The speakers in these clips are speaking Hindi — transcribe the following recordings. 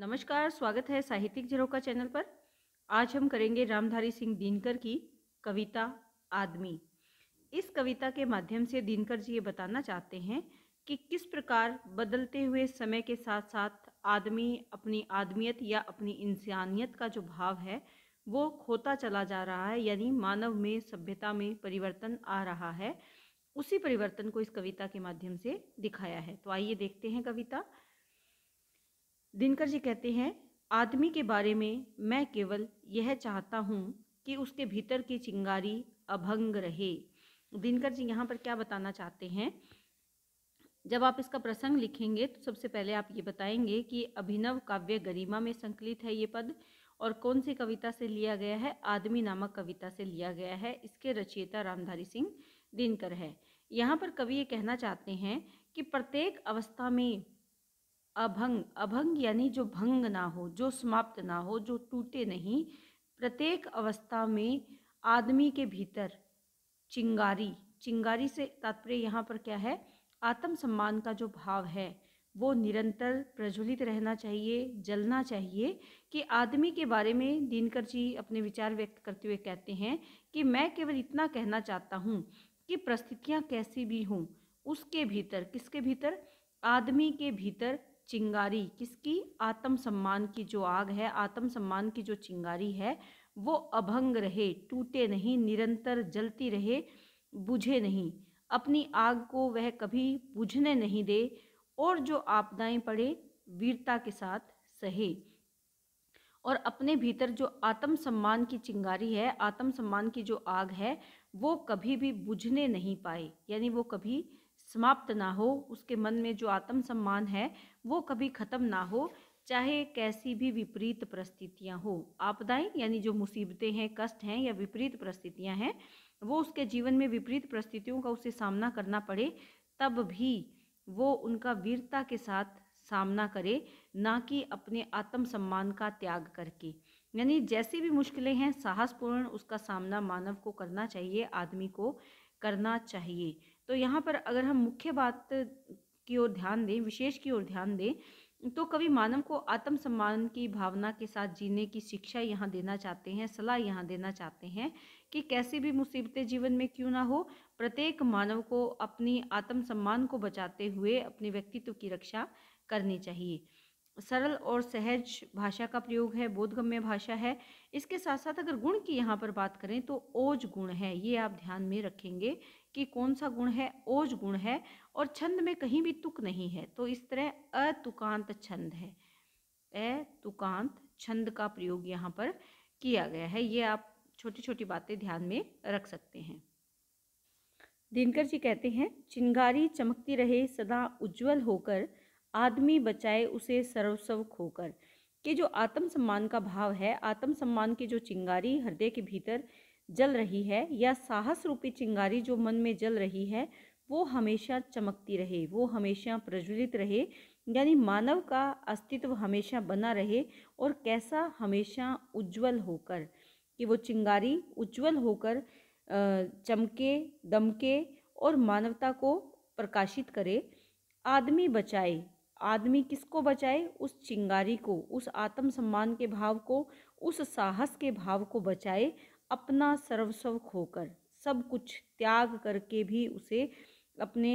नमस्कार स्वागत है साहित्यिक झरोका चैनल पर आज हम करेंगे रामधारी सिंह दिनकर की कविता आदमी इस कविता के माध्यम से दिनकर जी ये बताना चाहते हैं कि किस प्रकार बदलते हुए समय के साथ साथ आदमी अपनी आदमियत या अपनी इंसानियत का जो भाव है वो खोता चला जा रहा है यानी मानव में सभ्यता में परिवर्तन आ रहा है उसी परिवर्तन को इस कविता के माध्यम से दिखाया है तो आइए देखते हैं कविता दिनकर जी कहते हैं आदमी के बारे में मैं केवल यह चाहता हूँ कि उसके भीतर की चिंगारी अभंग रहे दिनकर जी यहाँ पर क्या बताना चाहते हैं जब आप इसका प्रसंग लिखेंगे तो सबसे पहले आप ये बताएंगे कि अभिनव काव्य गरिमा में संकलित है ये पद और कौन सी कविता से लिया गया है आदमी नामक कविता से लिया गया है इसके रचयिता रामधारी सिंह दिनकर है यहाँ पर कवि ये कहना चाहते हैं कि प्रत्येक अवस्था में अभंग अभंग यानी जो भंग ना हो जो समाप्त ना हो जो टूटे नहीं प्रत्येक अवस्था में आदमी के भीतर चिंगारी चिंगारी से तात्पर्य यहाँ पर क्या है सम्मान का जो भाव है वो निरंतर प्रज्वलित रहना चाहिए जलना चाहिए कि आदमी के बारे में दिनकर जी अपने विचार व्यक्त करते हुए कहते हैं कि मैं केवल इतना कहना चाहता हूँ कि परिस्थितियाँ कैसी भी हों उसके भीतर किसके भीतर आदमी के भीतर चिंगारी किसकी आत्म सम्मान की जो आग है आत्म सम्मान की जो चिंगारी है वो अभंग रहे टूटे नहीं निरंतर जलती रहे बुझे नहीं अपनी आग को वह कभी बुझने नहीं दे और जो आपदाएं पड़े वीरता के साथ सहे और अपने भीतर जो आत्म सम्मान की चिंगारी है आत्म सम्मान की जो आग है वो कभी भी बुझने नहीं पाए यानी वो कभी समाप्त ना हो उसके मन में जो आत्म सम्मान है वो कभी ख़त्म ना हो चाहे कैसी भी विपरीत परिस्थितियाँ हो आपदाएं यानी जो मुसीबतें हैं कष्ट हैं या विपरीत परिस्थितियाँ हैं वो उसके जीवन में विपरीत परिस्थितियों का उसे सामना करना पड़े तब भी वो उनका वीरता के साथ सामना करे ना कि अपने आत्म सम्मान का त्याग करके यानी जैसी भी मुश्किलें हैं साहसपूर्ण उसका सामना मानव को करना चाहिए आदमी को करना चाहिए तो यहाँ पर अगर हम मुख्य बात की ओर ध्यान दें विशेष की ओर ध्यान दें तो कवि मानव को आत्म सम्मान की भावना के साथ जीने की शिक्षा यहाँ देना चाहते हैं सलाह यहाँ देना चाहते हैं कि कैसी भी मुसीबतें जीवन में क्यों ना हो प्रत्येक मानव को अपनी आत्म सम्मान को बचाते हुए अपने व्यक्तित्व की रक्षा करनी चाहिए सरल और सहज भाषा का प्रयोग है बोधगम्य भाषा है इसके साथ साथ अगर गुण की यहाँ पर बात करें तो ओज गुण है ये आप ध्यान में रखेंगे कि कौन सा गुण है ओज गुण है और छंद में कहीं भी तुक नहीं है तो इस तरह अतुकांत छंद है अतुकांत छंद का प्रयोग यहाँ पर किया गया है ये आप छोटी छोटी बातें ध्यान में रख सकते हैं दिनकर जी कहते हैं चिंगारी चमकती रहे सदा उज्जवल होकर आदमी बचाए उसे सर्वस्व खोकर के जो आत्म सम्मान का भाव है आत्म सम्मान की जो चिंगारी हृदय के भीतर जल रही है या साहस रूपी चिंगारी जो मन में जल रही है वो हमेशा चमकती रहे वो हमेशा प्रज्वलित रहे यानी मानव का अस्तित्व हमेशा बना रहे और कैसा हमेशा उज्जवल होकर कि वो चिंगारी उज्जवल होकर चमके दमके और मानवता को प्रकाशित करे आदमी बचाए आदमी किसको बचाए उस चिंगारी को उस आत्म सम्मान के भाव को उस साहस के भाव को बचाए अपना सर्वस्व खोकर सब कुछ त्याग करके भी उसे अपने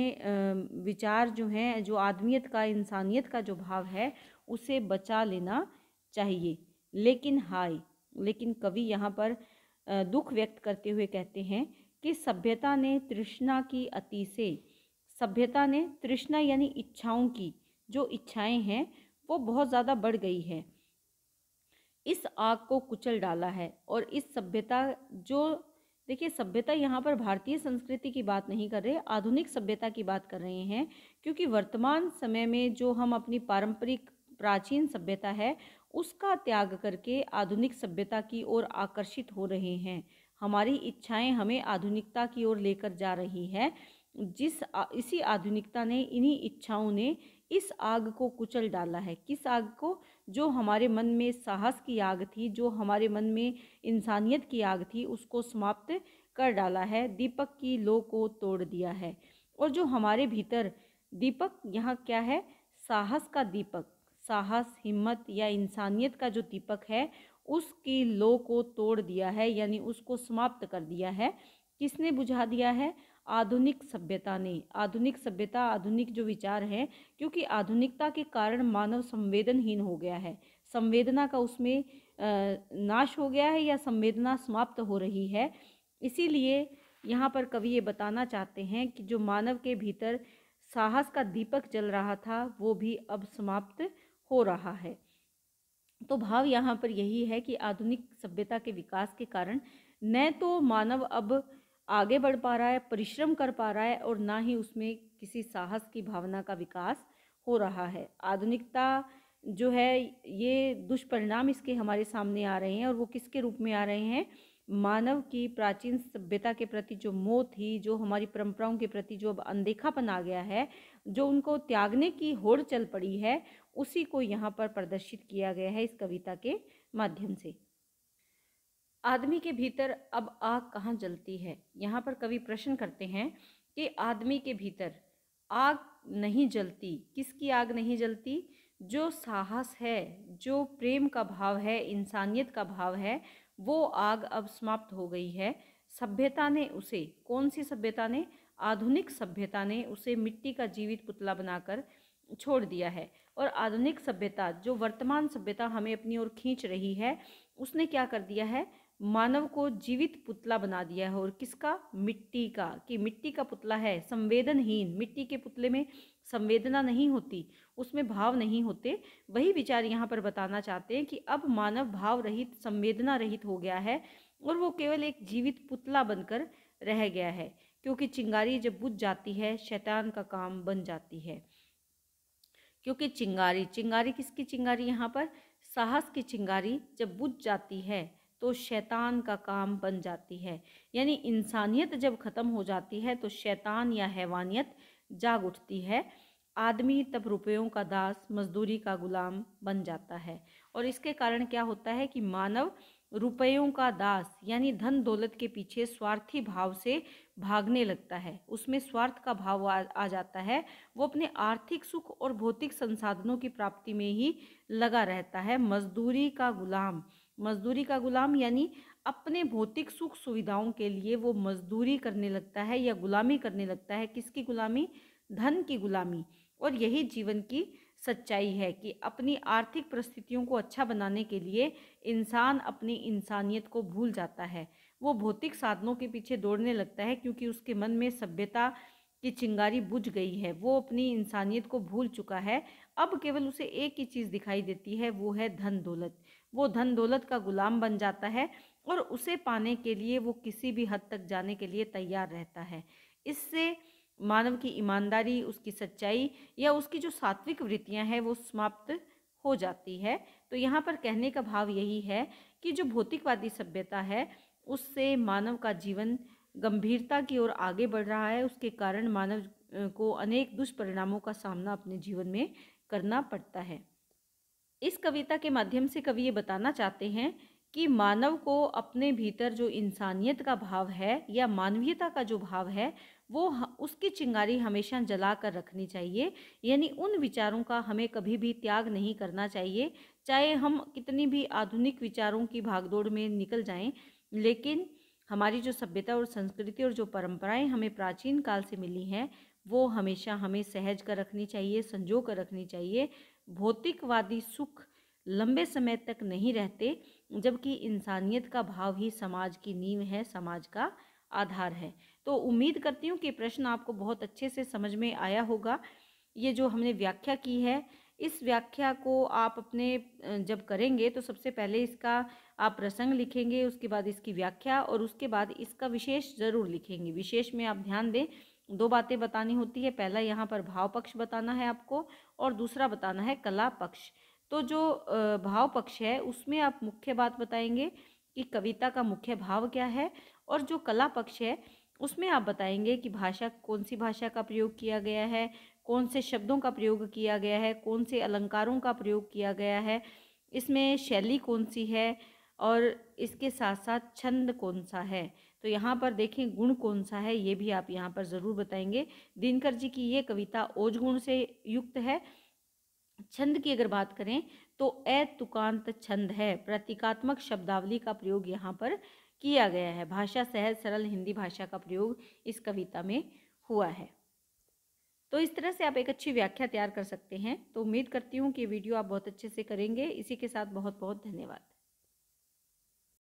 विचार जो हैं जो आदमियत का इंसानियत का जो भाव है उसे बचा लेना चाहिए लेकिन हाय लेकिन कवि यहाँ पर दुख व्यक्त करते हुए कहते हैं कि सभ्यता ने तृष्णा की अति से सभ्यता ने तृष्णा यानी इच्छाओं की जो इच्छाएं हैं वो बहुत ज़्यादा बढ़ गई है इस आग को कुचल डाला है और इस सभ्यता जो देखिए सभ्यता यहाँ पर भारतीय संस्कृति की बात नहीं कर रहे आधुनिक सभ्यता की बात कर रहे हैं क्योंकि वर्तमान समय में जो हम अपनी पारंपरिक प्राचीन सभ्यता है उसका त्याग करके आधुनिक सभ्यता की ओर आकर्षित हो रहे हैं हमारी इच्छाएं हमें आधुनिकता की ओर लेकर जा रही है जिस इसी आधुनिकता ने इन्हीं इच्छाओं ने इस आग को कुचल डाला है किस आग को जो हमारे मन में साहस की आग थी जो हमारे मन में इंसानियत की आग थी उसको समाप्त कर डाला है दीपक की लो को तोड़ दिया है और जो हमारे भीतर दीपक यहाँ क्या है साहस का दीपक साहस हिम्मत या इंसानियत का जो दीपक है उसकी लो को तोड़ दिया है यानी उसको समाप्त कर दिया है किसने बुझा दिया है आधुनिक सभ्यता ने आधुनिक सभ्यता आधुनिक जो विचार हैं क्योंकि आधुनिकता के कारण मानव संवेदनहीन हो गया है संवेदना का उसमें नाश हो गया है या संवेदना समाप्त हो रही है इसीलिए यहाँ पर कवि ये बताना चाहते हैं कि जो मानव के भीतर साहस का दीपक जल रहा था वो भी अब समाप्त हो रहा है तो भाव यहाँ पर यही है कि आधुनिक सभ्यता के विकास के कारण न तो मानव अब आगे बढ़ पा रहा है परिश्रम कर पा रहा है और ना ही उसमें किसी साहस की भावना का विकास हो रहा है आधुनिकता जो है ये दुष्परिणाम इसके हमारे सामने आ रहे हैं और वो किसके रूप में आ रहे हैं मानव की प्राचीन सभ्यता के प्रति जो मोह थी जो हमारी परंपराओं के प्रति जो अब अनदेखापन आ गया है जो उनको त्यागने की होड़ चल पड़ी है उसी को यहाँ पर प्रदर्शित किया गया है इस कविता के माध्यम से आदमी के भीतर अब आग कहाँ जलती है यहाँ पर कवि प्रश्न करते हैं कि आदमी के भीतर आग नहीं जलती किसकी आग नहीं जलती जो साहस है जो प्रेम का भाव है इंसानियत का भाव है वो आग अब समाप्त हो गई है सभ्यता ने उसे कौन सी सभ्यता ने आधुनिक सभ्यता ने उसे मिट्टी का जीवित पुतला बनाकर छोड़ दिया है और आधुनिक सभ्यता जो वर्तमान सभ्यता हमें अपनी ओर खींच रही है उसने क्या कर दिया है मानव को जीवित पुतला बना दिया है और किसका मिट्टी का कि मिट्टी का पुतला है संवेदनहीन मिट्टी के पुतले में संवेदना नहीं होती उसमें भाव नहीं होते वही विचार यहाँ पर बताना चाहते हैं कि अब मानव भाव रहित संवेदना रहित हो गया है और वो केवल एक जीवित पुतला बनकर रह गया है क्योंकि चिंगारी जब बुझ जाती है शैतान का काम बन जाती है क्योंकि चिंगारी चिंगारी किसकी चिंगारी यहाँ पर साहस की चिंगारी जब बुझ जाती है तो शैतान का काम बन जाती है यानी इंसानियत जब ख़त्म हो जाती है तो शैतान या हैवानियत जाग उठती है आदमी तब रुपयों का दास मजदूरी का गुलाम बन जाता है और इसके कारण क्या होता है कि मानव रुपयों का दास यानी धन दौलत के पीछे स्वार्थी भाव से भागने लगता है उसमें स्वार्थ का भाव आ, आ जाता है वो अपने आर्थिक सुख और भौतिक संसाधनों की प्राप्ति में ही लगा रहता है मजदूरी का गुलाम मजदूरी का गुलाम यानी अपने भौतिक सुख सुविधाओं के लिए वो मजदूरी करने लगता है या गुलामी करने लगता है किसकी गुलामी धन की गुलामी और यही जीवन की सच्चाई है कि अपनी आर्थिक परिस्थितियों को अच्छा बनाने के लिए इंसान अपनी इंसानियत को भूल जाता है वो भौतिक साधनों के पीछे दौड़ने लगता है क्योंकि उसके मन में सभ्यता की चिंगारी बुझ गई है वो अपनी इंसानियत को भूल चुका है अब केवल उसे एक ही चीज़ दिखाई देती है वो है धन दौलत वो धन दौलत का गुलाम बन जाता है और उसे पाने के लिए वो किसी भी हद तक जाने के लिए तैयार रहता है इससे मानव की ईमानदारी उसकी सच्चाई या उसकी जो सात्विक वृत्तियां हैं वो समाप्त हो जाती है तो यहाँ पर कहने का भाव यही है कि जो भौतिकवादी सभ्यता है उससे मानव का जीवन गंभीरता की ओर आगे बढ़ रहा है उसके कारण मानव को अनेक दुष्परिणामों का सामना अपने जीवन में करना पड़ता है इस कविता के माध्यम से कवि ये बताना चाहते हैं कि मानव को अपने भीतर जो इंसानियत का भाव है या मानवीयता का जो भाव है वो उसकी चिंगारी हमेशा जला कर रखनी चाहिए यानी उन विचारों का हमें कभी भी त्याग नहीं करना चाहिए चाहे हम कितनी भी आधुनिक विचारों की भागदौड़ में निकल जाएं लेकिन हमारी जो सभ्यता और संस्कृति और जो परंपराएं हमें प्राचीन काल से मिली हैं वो हमेशा हमें सहज कर रखनी चाहिए संजो कर रखनी चाहिए भौतिकवादी सुख लंबे समय तक नहीं रहते जबकि इंसानियत का भाव ही समाज की नींव है समाज का आधार है तो उम्मीद करती हूँ कि प्रश्न आपको बहुत अच्छे से समझ में आया होगा ये जो हमने व्याख्या की है इस व्याख्या को आप अपने जब करेंगे तो सबसे पहले इसका आप प्रसंग लिखेंगे उसके बाद इसकी व्याख्या और उसके बाद इसका विशेष ज़रूर लिखेंगे विशेष में आप ध्यान दें दो बातें बतानी होती है पहला यहाँ पर भाव पक्ष बताना है आपको और दूसरा बताना है कला पक्ष तो जो भाव पक्ष है उसमें आप मुख्य बात बताएंगे कि कविता का मुख्य भाव क्या है और जो कला पक्ष है उसमें आप बताएंगे कि भाषा कौन सी भाषा का प्रयोग किया गया है कौन से शब्दों का प्रयोग किया गया है कौन से अलंकारों का प्रयोग किया गया है इसमें शैली कौन सी है और इसके साथ साथ छंद कौन सा है तो यहाँ पर देखें गुण कौन सा है ये भी आप यहाँ पर ज़रूर बताएंगे दिनकर जी की ये कविता ओज गुण से युक्त है छंद की अगर बात करें तो अतुकांत छंद है प्रतीकात्मक शब्दावली का प्रयोग यहाँ पर किया गया है भाषा सहज सरल हिंदी भाषा का प्रयोग इस कविता में हुआ है तो इस तरह से आप एक अच्छी व्याख्या तैयार कर सकते हैं तो उम्मीद करती हूँ कि वीडियो आप बहुत अच्छे से करेंगे इसी के साथ बहुत बहुत धन्यवाद